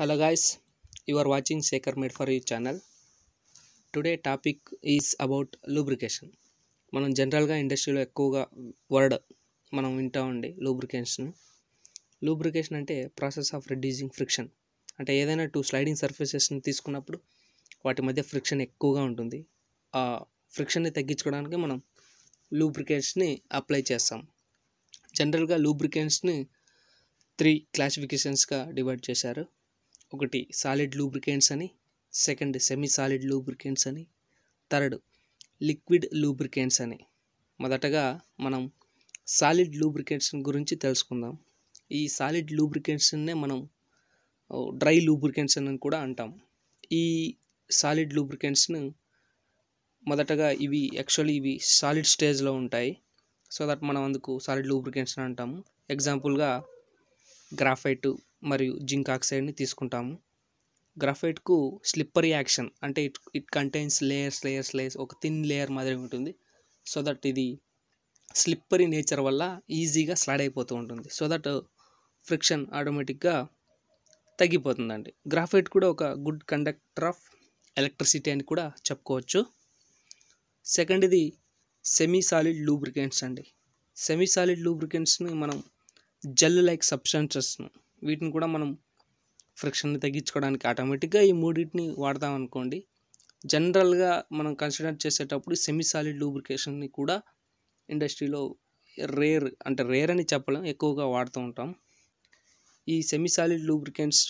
hello guys you are watching Shaker made for you channel today topic is about lubrication మనం జనరల్గా ఇండస్ట్రీలో ఎక్కువగా word మనం వింటా ఉండి లూబ్రికేషన్ లూబ్రికేషన్ అంటే ప్రాసెస్ ఆఫ్ రిడ్యూసింగ్ ఫ్రిక్షన్ అంటే ఏదైనా టూ స్లైడింగ్ సర్ఫేసెస్ని తీసుకున్నప్పుడు వాటి మధ్య ఫ్రిక్షన్ ఎక్కువగా ఉంటుంది ఆ ఫ్రిక్షన్ని తగ్గించుకోవడానికి మనం లూబ్రికేట్స్ని అప్లై చేస్తాం జనరల్గా లూబ్రికేట్స్ని త్రీ క్లాసిఫికేషన్స్గా డివైడ్ చేశారు ఒకటి సాలిడ్ లూబ్రికెంట్స్ అని సెకండ్ సెమీ సాలిడ్ లూబ్రికెంట్స్ అని థర్డ్ లిక్విడ్ లూబ్రికెంట్స్ అని మొదటగా మనం సాలిడ్ లూబ్రికెంట్స్ గురించి తెలుసుకుందాం ఈ సాలిడ్ లూబ్రికెంట్స్నే మనం డ్రై లూబ్రికెంట్స్ అని కూడా అంటాం ఈ సాలిడ్ లూబ్రికెంట్స్ను మొదటగా ఇవి యాక్చువల్లీ ఇవి సాలిడ్ స్టేజ్లో ఉంటాయి సో దట్ మనం అందుకు సాలిడ్ లూబ్రికెంట్స్ అంటాము ఎగ్జాంపుల్గా గ్రాఫైట్ మరియు జింక్ ఆక్సైడ్ని తీసుకుంటాము గ్రాఫైట్కు స్లిప్పర్ యాక్షన్ అంటే it it contains layers layers layers ఒక థిన్ లేయర్ మాదిరి ఉంటుంది సో దట్ ఇది స్లిప్పరీ నేచర్ వల్ల ఈజీగా స్లైడ్ అయిపోతూ ఉంటుంది సో దట్ ఫ్రిక్షన్ ఆటోమేటిక్గా తగ్గిపోతుందండి గ్రాఫైట్ కూడా ఒక గుడ్ కండక్టర్ ఆఫ్ ఎలక్ట్రిసిటీ అని కూడా చెప్పుకోవచ్చు సెకండ్ ఇది సెమీ సాలిడ్ లూబ్రికెంట్స్ అండి సెమీ సాలిడ్ లూబ్రికెంట్స్ని మనం జెల్ లైక్ సబ్స్టెన్సెస్ను వీటిని కూడా మనం ఫ్రిక్షన్ని తగ్గించుకోవడానికి ఆటోమేటిక్గా ఈ మూడింటిని వాడదాం అనుకోండి జనరల్గా మనం కన్సిడర్ చేసేటప్పుడు సెమీ సాలిడ్ లూబ్రికేషన్ని కూడా ఇండస్ట్రీలో రేర్ అంటే రేర్ అని చెప్పలేం ఎక్కువగా వాడుతూ ఉంటాం ఈ సెమీ సాలిడ్ లూబ్రికెంట్స్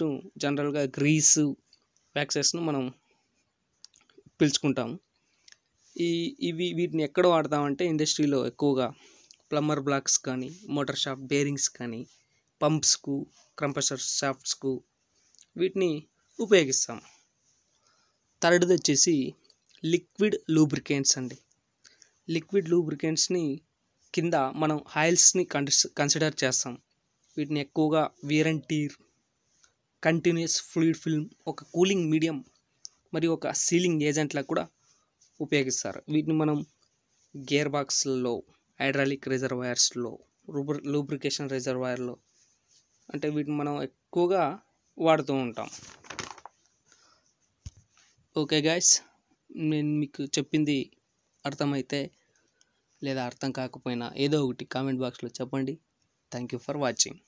జనరల్గా గ్రీసు వ్యాక్సెస్ను మనం పిలుచుకుంటాం ఈ ఇవి వీటిని ఎక్కడ వాడతామంటే ఇండస్ట్రీలో ఎక్కువగా ప్లంబర్ బ్లాక్స్ కానీ మోటార్ షాఫ్ట్ బేరింగ్స్ కానీ పంప్స్కు క్రంపసర్ షాఫ్ట్స్కు వీటిని ఉపయోగిస్తాం థర్డ్ది వచ్చేసి లిక్విడ్ లూబ్రికెంట్స్ అండి లిక్విడ్ లూబ్రికెంట్స్ని కింద మనం ఆయిల్స్ని కన్సిడర్ చేస్తాం వీటిని ఎక్కువగా వీరంటీర్ కంటిన్యూస్ ఫ్లూయిడ్ ఫిల్మ్ ఒక కూలింగ్ మీడియం మరియు ఒక సీలింగ్ ఏజెంట్లకు కూడా ఉపయోగిస్తారు వీటిని మనం గేర్ బాక్స్లలో హైడ్రాలిక్ రిజర్వాయర్స్లో లూబ్రికేషన్ రిజర్వాయర్లో అంటే వీటిని మనం ఎక్కువగా వాడుతూ ఉంటాం ఓకే గాయస్ నేను మీకు చెప్పింది అర్థమైతే లేదా అర్థం కాకపోయినా ఏదో ఒకటి కామెంట్ బాక్స్లో చెప్పండి థ్యాంక్ యూ ఫర్ వాచింగ్